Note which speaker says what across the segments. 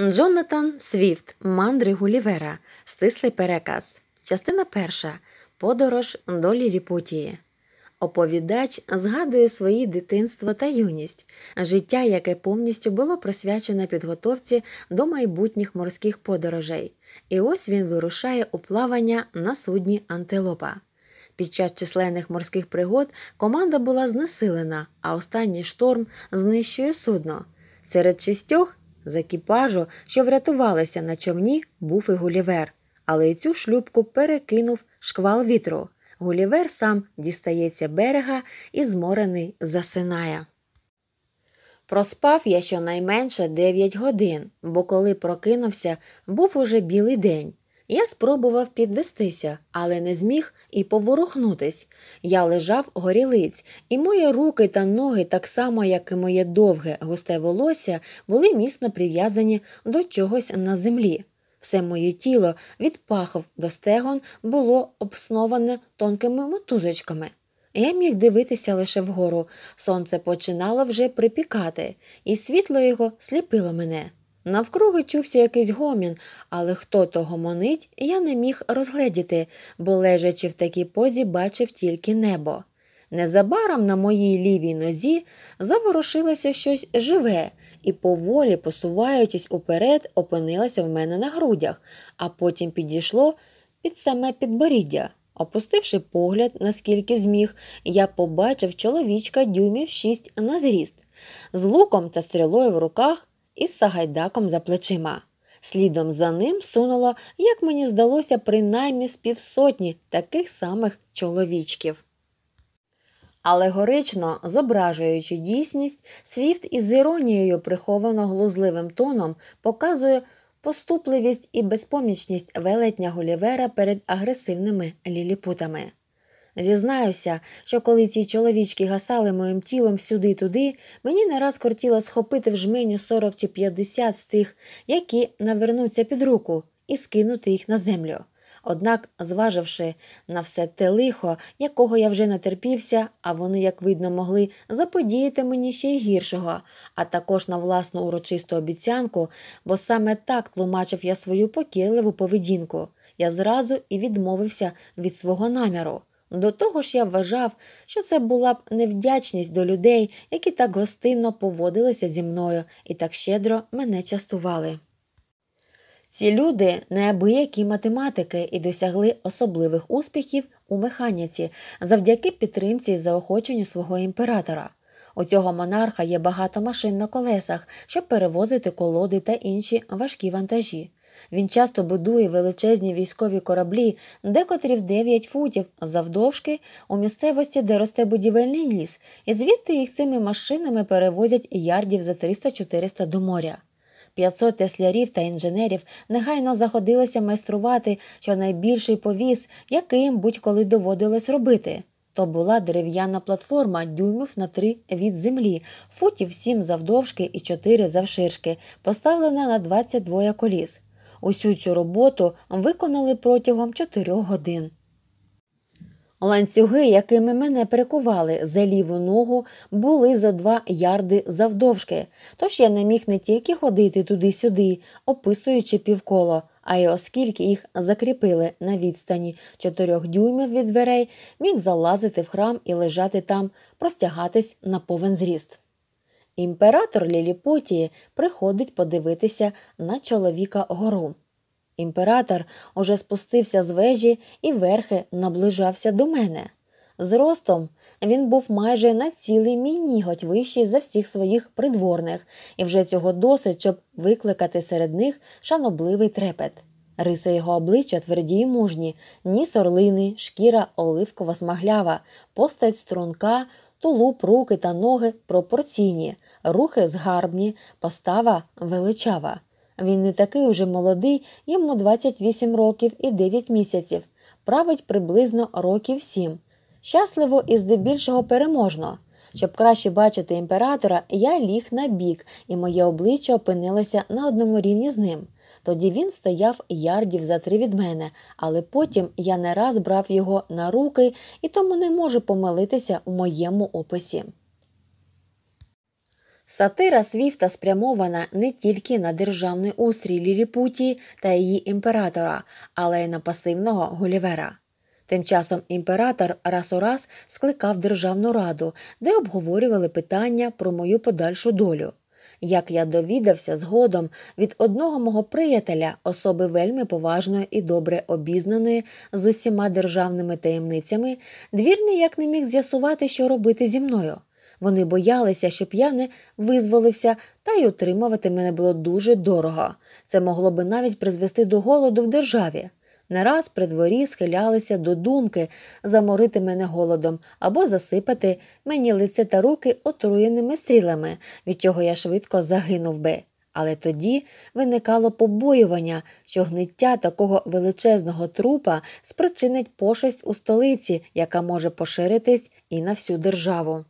Speaker 1: Джонатан Свіфт, мандри Гулівера, стислий переказ. Частина перша. Подорож до Ліліпутії. Оповідач згадує свої дитинство та юність, життя, яке повністю було присвячене підготовці до майбутніх морських подорожей. І ось він вирушає у плавання на судні Антилопа. Під час численних морських пригод команда була знесилена, а останній шторм знищує судно. Серед шістьох з екіпажу, що врятувалися на човні, був і Гулівер, але й цю шлюпку перекинув шквал вітру. Гулівер сам дістається берега і зморений засинає. Проспав я щонайменше 9 годин, бо коли прокинувся, був уже білий день. Я спробував підвестися, але не зміг і поворухнутись. Я лежав горілиць, і мої руки та ноги, так само, як і моє довге густе волосся, були міцно прив'язані до чогось на землі. Все моє тіло від пахов до стегон було обсноване тонкими мотузочками. Я міг дивитися лише вгору. Сонце починало вже припікати, і світло його сліпило мене. Навкруги чувся якийсь гомін, але хто то гомонить, я не міг розгледіти, бо, лежачи в такій позі, бачив тільки небо. Незабаром на моїй лівій нозі заворушилося щось живе і, поволі, посуваючись уперед, опинилося в мене на грудях, а потім підійшло під саме підборіддя. Опустивши погляд, наскільки зміг, я побачив чоловічка дюймів шість на зріст. З луком та стрілою в руках із Сагайдаком за плечима. Слідом за ним сунуло, як мені здалося, принаймні з півсотні таких самих чоловічків. Алегорично зображуючи дійсність, Свіфт із іронією приховано глузливим тоном показує поступливість і безпомічність велетня Голівера перед агресивними ліліпутами. Зізнаюся, що коли ці чоловічки гасали моїм тілом сюди-туди, мені не раз кортіло схопити в жменю 40 чи 50 з тих, які навернуться під руку, і скинути їх на землю. Однак, зваживши на все те лихо, якого я вже натерпівся, а вони, як видно, могли заподіяти мені ще й гіршого, а також на власну урочисту обіцянку, бо саме так тлумачив я свою покірливу поведінку. Я зразу і відмовився від свого наміру. До того ж я вважав, що це була б невдячність до людей, які так гостинно поводилися зі мною і так щедро мене частували. Ці люди неабиякі математики і досягли особливих успіхів у механіці завдяки підтримці і заохоченню свого імператора. У цього монарха є багато машин на колесах, щоб перевозити колоди та інші важкі вантажі. Він часто будує величезні військові кораблі, декотрі в 9 футів завдовжки у місцевості, де росте будівельний ліс, і звідти їх цими машинами перевозять ярдів за 300-400 до моря. 500 теслярів та інженерів негайно заходилися майструвати щонайбільший повіз, яким будь-коли доводилось робити. То була дерев'яна платформа дюймів на три від землі, футів сім завдовжки і чотири завширшки, поставлена на 22 коліс. Усю цю роботу виконали протягом чотирьох годин. Ланцюги, якими мене перекували за ліву ногу, були зо два ярди завдовжки, тож я не міг не тільки ходити туди-сюди, описуючи півколо, а й оскільки їх закріпили на відстані чотирьох дюймів від дверей, міг залазити в храм і лежати там, простягатись на повен зріст. Імператор Ліліпутії приходить подивитися на чоловіка гору. Імператор уже спустився з вежі і верхи наближався до мене. Зростом він був майже на цілий мій ніготь вищий за всіх своїх придворних, і вже цього досить, щоб викликати серед них шанобливий трепет. Риси його обличчя тверді й мужні, ніс орлини, шкіра оливкова смаглява, постать струнка тулуп, руки та ноги пропорційні, рухи згарбні, постава величава. Він не такий уже молодий, йому 28 років і 9 місяців, править приблизно років 7. Щасливо і здебільшого переможно. Щоб краще бачити імператора, я ліг на бік, і моє обличчя опинилося на одному рівні з ним. Тоді він стояв ярдів за три від мене, але потім я не раз брав його на руки і тому не можу помилитися у моєму описі. Сатира Свіфта спрямована не тільки на державний устрій Ліліпутії та її імператора, але й на пасивного Гулівера. Тим часом імператор раз у раз скликав державну раду, де обговорювали питання про мою подальшу долю. Як я довідався згодом від одного мого приятеля, особи вельми поважної і добре обізнаної з усіма державними таємницями, двір ніяк не міг з'ясувати, що робити зі мною. Вони боялися, щоб я не визволився, та й утримувати мене було дуже дорого. Це могло би навіть призвести до голоду в державі. Не раз при дворі схилялися до думки заморити мене голодом або засипати мені лице та руки отруєними стрілами, від чого я швидко загинув би. Але тоді виникало побоювання, що гниття такого величезного трупа спричинить пошесть у столиці, яка може поширитись і на всю державу.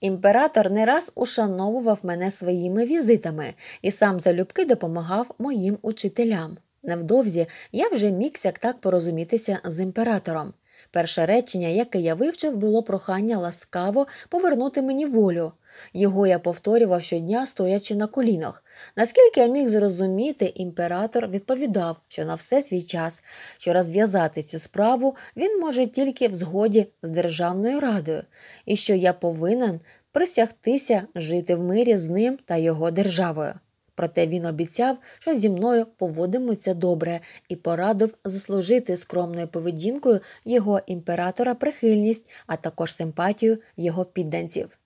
Speaker 1: Імператор не раз ушановував мене своїми візитами і сам залюбки допомагав моїм учителям. Невдовзі я вже міг як так порозумітися з імператором. Перше речення, яке я вивчив, було прохання ласкаво повернути мені волю. Його я повторював щодня, стоячи на колінах. Наскільки я міг зрозуміти, імператор відповідав, що на все свій час, що розв'язати цю справу він може тільки в згоді з Державною радою, і що я повинен присягтися жити в мирі з ним та його державою. Проте він обіцяв, що зі мною поводимуться добре, і порадив заслужити скромною поведінкою його імператора прихильність, а також симпатію його підданців.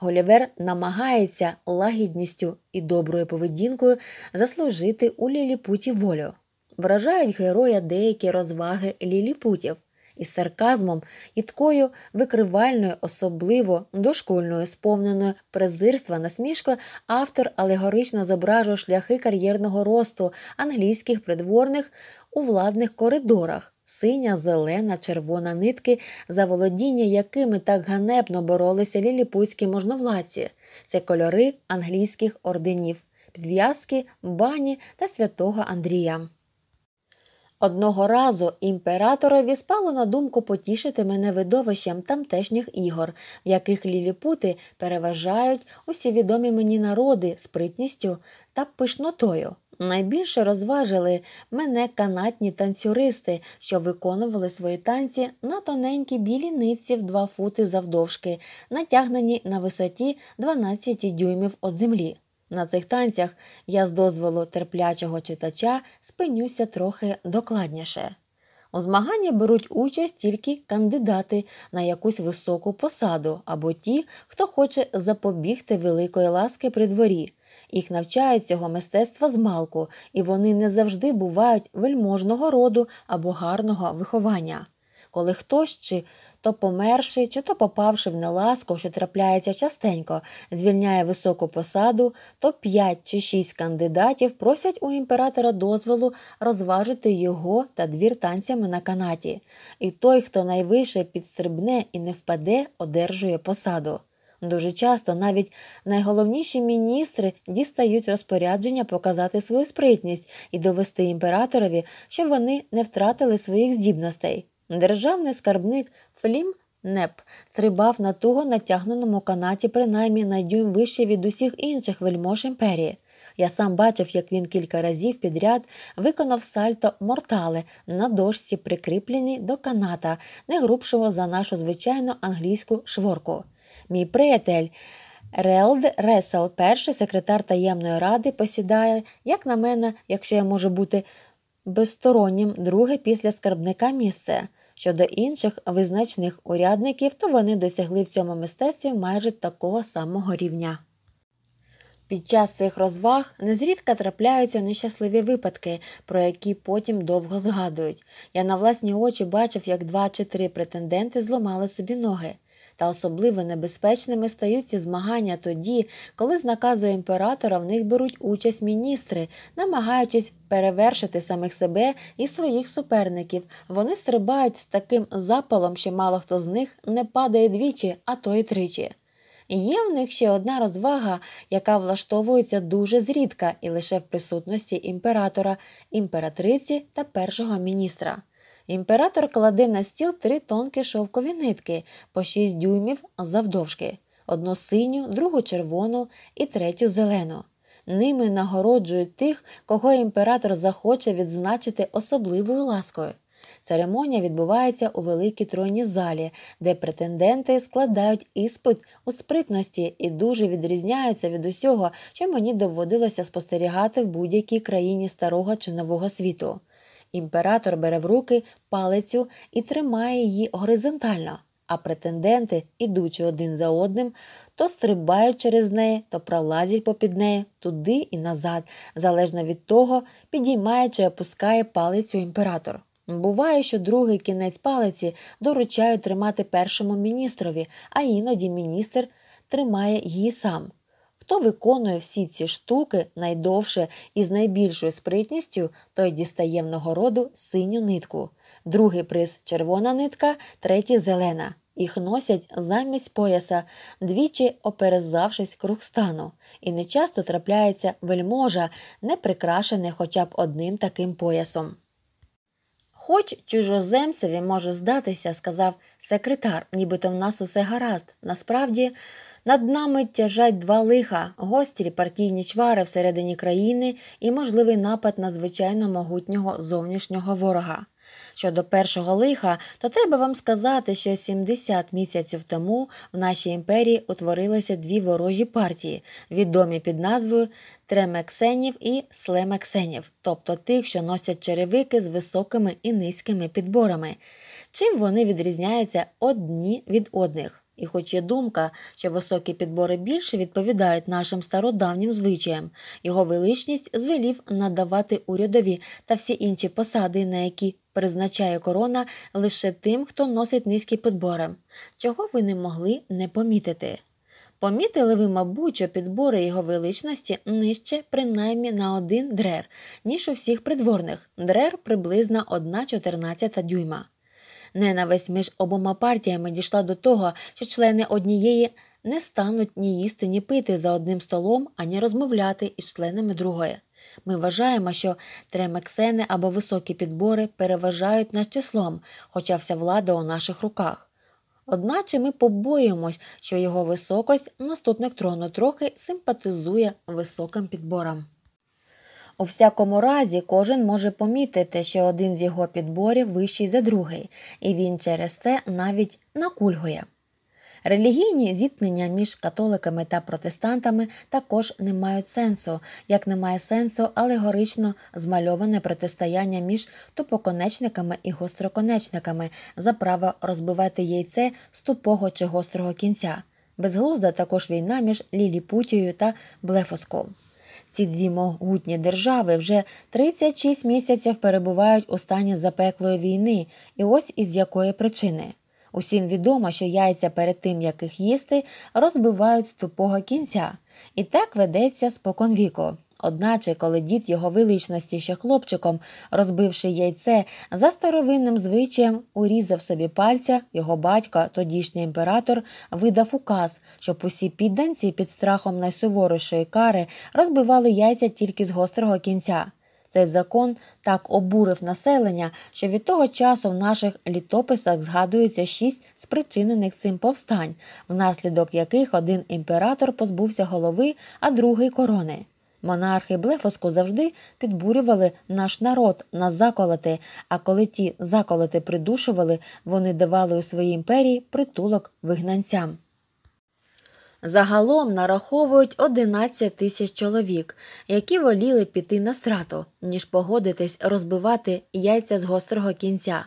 Speaker 1: Голівер намагається лагідністю і доброю поведінкою заслужити у ліліпуті волю. Вражають героя деякі розваги ліліпутів із сарказмом, і такою викривальною, особливо дошкольною, сповненою презирства насмішкою, автор алегорично зображує шляхи кар'єрного росту англійських придворних у владних коридорах. Синя, зелена, червона нитки, за володіння якими так ганебно боролися ліліпуцькі можновладці, це кольори англійських орденів, підв'язки, бані та святого Андрія. Одного разу імператорові спало на думку потішити мене видовищем тамтешніх ігор, в яких ліліпути переважають усі відомі мені народи спритністю та пишнотою. Найбільше розважили мене канатні танцюристи, що виконували свої танці на тоненькі білій нитці в два фути завдовжки, натягнені на висоті 12 дюймів від землі. На цих танцях я з дозволу терплячого читача спинюся трохи докладніше. У змагання беруть участь тільки кандидати на якусь високу посаду або ті, хто хоче запобігти великої ласки при дворі. Їх навчають цього мистецтва з малку, і вони не завжди бувають вельможного роду або гарного виховання коли хтось чи то померши, чи то попавши в неласку, що трапляється частенько, звільняє високу посаду, то п'ять чи шість кандидатів просять у імператора дозволу розважити його та двір танцями на канаті. І той, хто найвище підстрибне і не впаде, одержує посаду. Дуже часто навіть найголовніші міністри дістають розпорядження показати свою спритність і довести імператорові, щоб вони не втратили своїх здібностей. Державний скарбник Флім Неп стрибав на туго натягненому канаті принаймні на дюйм вище від усіх інших вельмож імперії. Я сам бачив, як він кілька разів підряд виконав сальто мортали на дошці, прикріплені до каната, не грубшого за нашу звичайну англійську шворку. Мій приятель. Релд Ресел, перший секретар таємної ради, посідає, як на мене, якщо я можу бути безстороннім, друге після скарбника місце. Щодо інших визначних урядників, то вони досягли в цьому мистецтві майже такого самого рівня. Під час цих розваг незрідка трапляються нещасливі випадки, про які потім довго згадують. Я на власні очі бачив, як два чи три претенденти зламали собі ноги та особливо небезпечними стають ці змагання тоді, коли з наказу імператора в них беруть участь міністри, намагаючись перевершити самих себе і своїх суперників. Вони стрибають з таким запалом, що мало хто з них не падає двічі, а то й тричі. Є в них ще одна розвага, яка влаштовується дуже зрідка і лише в присутності імператора, імператриці та першого міністра. Імператор кладе на стіл три тонкі шовкові нитки по шість дюймів завдовжки, одну синю, другу червону і третю зелену. Ними нагороджують тих, кого імператор захоче відзначити особливою ласкою. Церемонія відбувається у великій тройній залі, де претенденти складають іспит у спритності і дуже відрізняються від усього, що мені доводилося спостерігати в будь-якій країні старого чи нового світу. Імператор бере в руки палицю і тримає її горизонтально, а претенденти, ідучи один за одним, то стрибають через неї, то пролазять попід неї туди і назад, залежно від того, підіймає чи опускає палицю імператор. Буває, що другий кінець палиці доручають тримати першому міністрові, а іноді міністр тримає її сам. Хто виконує всі ці штуки найдовше і з найбільшою спритністю, той дістає в нагороду синю нитку, другий приз червона нитка, третій зелена. Їх носять замість пояса, двічі оперезавшись круг стану, і нечасто трапляється вельможа, не прикрашене хоча б одним таким поясом. Хоч чужоземцеві може здатися, сказав секретар, нібито в нас усе гаразд, насправді. Над нами тяжать два лиха, гострі партійні чвари всередині країни і можливий напад надзвичайно могутнього зовнішнього ворога. Щодо першого лиха, то треба вам сказати, що 70 місяців тому в нашій імперії утворилися дві ворожі партії, відомі під назвою Тремексенів і Слемексенів, тобто тих, що носять черевики з високими і низькими підборами. Чим вони відрізняються одні від одних? І, хоч є думка, що високі підбори більше відповідають нашим стародавнім звичаям, його величність звелів надавати урядові та всі інші посади, на які призначає корона лише тим, хто носить низькі підбори, чого ви не могли не помітити. Помітили ви, мабуть, що підбори його величності нижче принаймні на один дрер, ніж у всіх придворних. Дрер приблизно 1,14 дюйма. Ненависть між обома партіями дійшла до того, що члени однієї не стануть ні їсти, ні пити за одним столом, ані розмовляти із членами другої. Ми вважаємо, що тремексени або високі підбори переважають над числом, хоча вся влада у наших руках. Одначе ми побоюємось, що його високость, наступник трону трохи симпатизує високим підборам. У всякому разі, кожен може помітити, що один з його підборів вищий за другий, і він через це навіть накульгує. Релігійні зіткнення між католиками та протестантами також не мають сенсу, як не має сенсу алегорично змальоване протистояння між тупоконечниками і гостроконечниками за право розбивати яйце з тупого чи гострого кінця. Безглузда також війна між ліліпутією та блефоском. Ці дві могутні держави вже 36 місяців перебувають у стані запеклої війни, і ось із якої причини. Усім відомо, що яйця перед тим, як їх їсти, розбивають з тупого кінця. І так ведеться споконвіку. Одначе, коли дід його величності ще хлопчиком, розбивши яйце, за старовинним звичаєм урізав собі пальця, його батько, тодішній імператор, видав указ, щоб усі підданці під страхом найсуворішої кари розбивали яйця тільки з гострого кінця. Цей закон так обурив населення, що від того часу в наших літописах згадується шість спричинених цим повстань, внаслідок яких один імператор позбувся голови, а другий корони. Монархи блефоску завжди підбурювали наш народ на заколоти, а коли ті заколоти придушували, вони давали у своїй імперії притулок вигнанцям. Загалом нараховують 11 тисяч чоловік, які воліли піти на страту, ніж погодитись розбивати яйця з гострого кінця.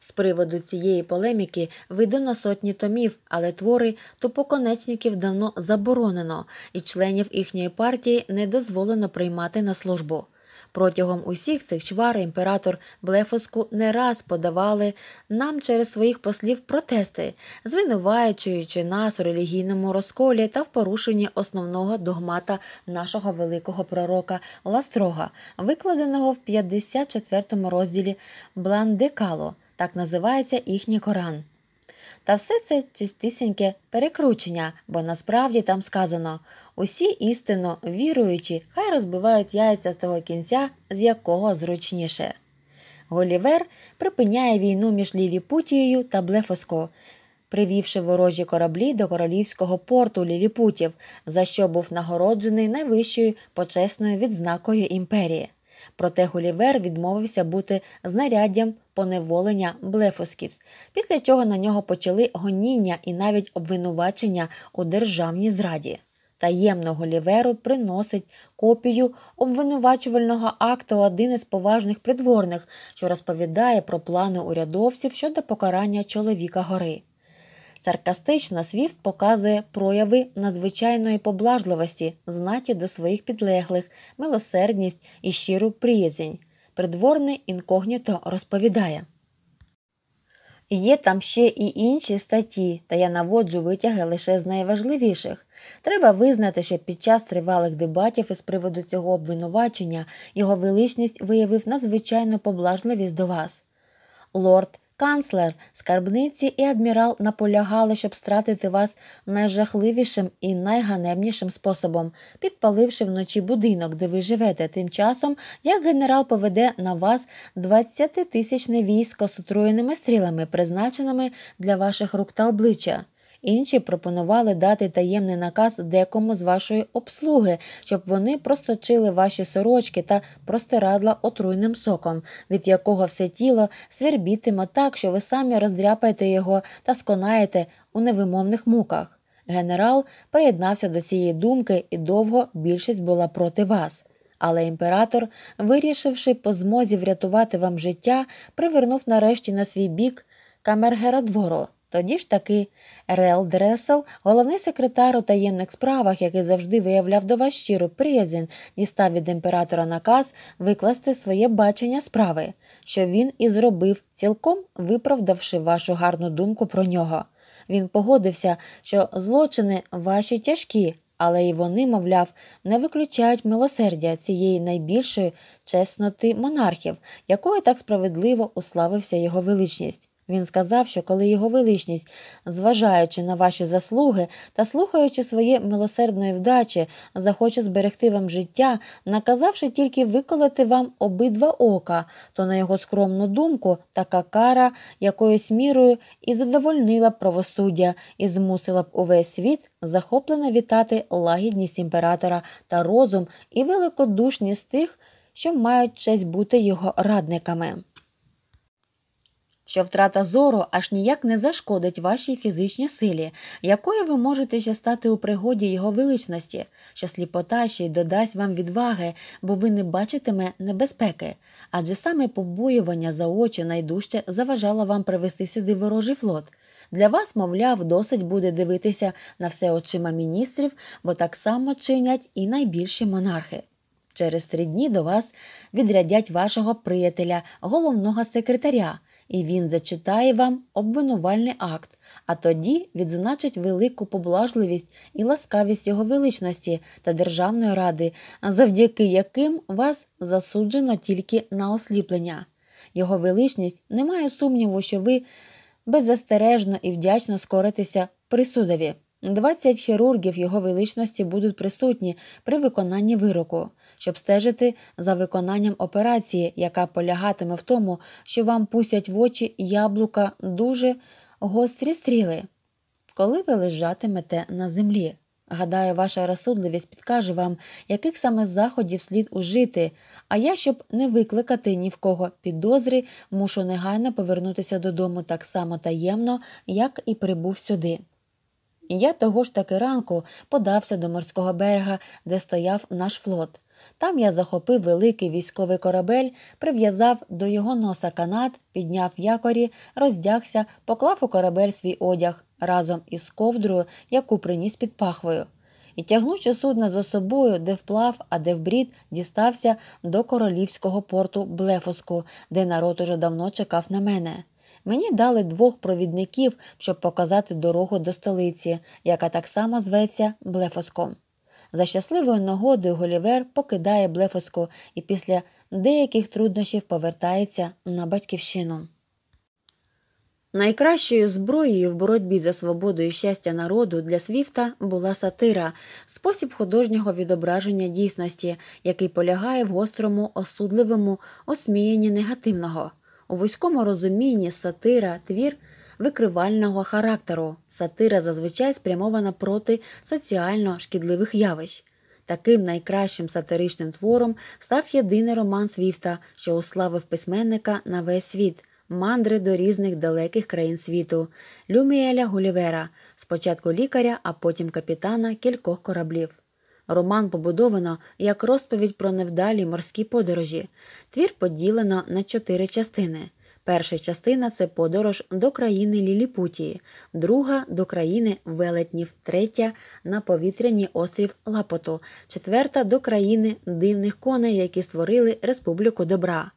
Speaker 1: З приводу цієї полеміки видано сотні томів, але твори тупоконечників давно заборонено, і членів їхньої партії не дозволено приймати на службу. Протягом усіх цих чвар імператор Блефоску не раз подавали нам через своїх послів протести, звинувачуючи нас у релігійному розколі та в порушенні основного догмата нашого великого пророка Ластрога, викладеного в 54 розділі Бландекало так називається їхній Коран. Та все це чистісіньке перекручення, бо насправді там сказано усі істинно віруючі, хай розбивають яйця з того кінця, з якого зручніше. Голівер припиняє війну між Ліліпутією та Блефоско, привівши ворожі кораблі до королівського порту Ліліпутів, за що був нагороджений найвищою почесною відзнакою імперії проте Гулівер відмовився бути знаряддям поневолення Блефосківс, після чого на нього почали гоніння і навіть обвинувачення у державній зраді. Таємно Гуліверу приносить копію обвинувачувального акту один із поважних придворних, що розповідає про плани урядовців щодо покарання чоловіка гори. Саркастично Свіфт показує прояви надзвичайної поблажливості, знаті до своїх підлеглих, милосердність і щиру приязнь. Придворний інкогніто розповідає. Є там ще і інші статті, та я наводжу витяги лише з найважливіших. Треба визнати, що під час тривалих дебатів із приводу цього обвинувачення його величність виявив надзвичайну поблажливість до вас. Лорд Канцлер, скарбниці і адмірал наполягали, щоб стратити вас найжахливішим і найганебнішим способом, підпаливши вночі будинок, де ви живете, тим часом як генерал поведе на вас 20-тисячне військо з отруєними стрілами, призначеними для ваших рук та обличчя. Інші пропонували дати таємний наказ декому з вашої обслуги, щоб вони просочили ваші сорочки та простирадла отруйним соком, від якого все тіло свербітиме так, що ви самі роздряпаєте його та сконаєте у невимовних муках. Генерал приєднався до цієї думки, і довго більшість була проти вас. Але імператор, вирішивши по змозі врятувати вам життя, привернув нарешті на свій бік камергера двору. Тоді ж таки Рел Дресел, головний секретар у таємних справах, який завжди виявляв до вас щиру приязнь, дістав від імператора наказ викласти своє бачення справи, що він і зробив, цілком виправдавши вашу гарну думку про нього. Він погодився, що злочини ваші тяжкі, але і вони, мовляв, не виключають милосердя цієї найбільшої чесноти монархів, якою так справедливо уславився його величність. Він сказав, що коли його величність, зважаючи на ваші заслуги та слухаючи своє милосердної вдачі, захоче зберегти вам життя, наказавши тільки виколоти вам обидва ока, то на його скромну думку така кара якоюсь мірою і задовольнила б правосуддя і змусила б увесь світ захоплено вітати лагідність імператора та розум і великодушність тих, що мають честь бути його радниками що втрата зору аж ніяк не зашкодить вашій фізичній силі, якою ви можете ще стати у пригоді його величності, що сліпота ще й додасть вам відваги, бо ви не бачитиме небезпеки, адже саме побоювання за очі найдужче заважало вам привести сюди ворожий флот. Для вас, мовляв, досить буде дивитися на все очима міністрів, бо так само чинять і найбільші монархи. Через три дні до вас відрядять вашого приятеля, головного секретаря і він зачитає вам обвинувальний акт, а тоді відзначить велику поблажливість і ласкавість його величності та державної ради, завдяки яким вас засуджено тільки на осліплення. Його величність не має сумніву, що ви беззастережно і вдячно скоритеся присудові. 20 хірургів його величності будуть присутні при виконанні вироку щоб стежити за виконанням операції, яка полягатиме в тому, що вам пустять в очі яблука дуже гострі стріли. Коли ви лежатимете на землі. Гадаю, ваша розсудливість підкаже вам, яких саме заходів слід ужити. А я, щоб не викликати ні в кого підозри, мушу негайно повернутися додому так само таємно, як і прибув сюди. Я того ж таки ранку подався до морського берега, де стояв наш флот. Там я захопив великий військовий корабель, прив'язав до його носа канат, підняв якорі, роздягся, поклав у корабель свій одяг разом із ковдрою, яку приніс під пахвою. І, тягнучи судно за собою, де вплав, а де вбрід, дістався до королівського порту Блефоску, де народ уже давно чекав на мене. Мені дали двох провідників, щоб показати дорогу до столиці, яка так само зветься Блефоском. За щасливою нагодою Голівер покидає Блефоску і після деяких труднощів повертається на батьківщину. Найкращою зброєю в боротьбі за свободу і щастя народу для Свіфта була сатира, спосіб художнього відображення дійсності, який полягає в гострому, осудливому осміянні негативного. У вузькому розумінні сатира твір викривального характеру. Сатира зазвичай спрямована проти соціально шкідливих явищ. Таким найкращим сатиричним твором став єдиний роман Свіфта, що уславив письменника на весь світ. Мандри до різних далеких країн світу, Люміеля Гулівера, спочатку лікаря, а потім капітана кількох кораблів. Роман побудовано як розповідь про невдалі морські подорожі. Твір поділено на чотири частини. Перша частина це подорож до країни Ліліпутії, друга до країни велетнів, третя на повітряні острів Лапоту, четверта до країни дивних коней, які створили Республіку Добра.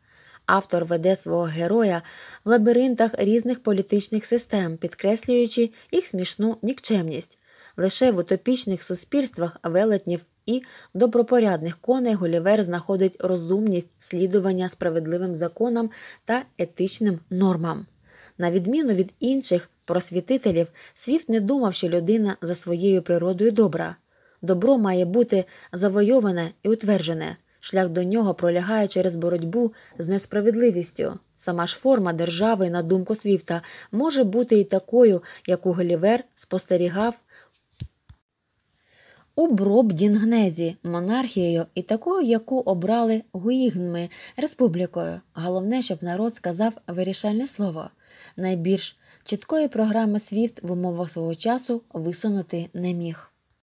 Speaker 1: Автор веде свого героя в лабіринтах різних політичних систем, підкреслюючи їх смішну нікчемність. Лише в утопічних суспільствах велетнів і добропорядних коней Голівер знаходить розумність слідування справедливим законам та етичним нормам. На відміну від інших просвітителів, Свіфт не думав, що людина за своєю природою добра. Добро має бути завойоване і утверджене. Шлях до нього пролягає через боротьбу з несправедливістю. Сама ж форма держави, на думку Свіфта, може бути і такою, яку Голівер спостерігав у Бробдінгнезі, монархією і такою, яку обрали Гуїгнми республікою. Головне, щоб народ сказав вирішальне слово. Найбільш чіткої програми Свіфт в умовах свого часу висунути не міг.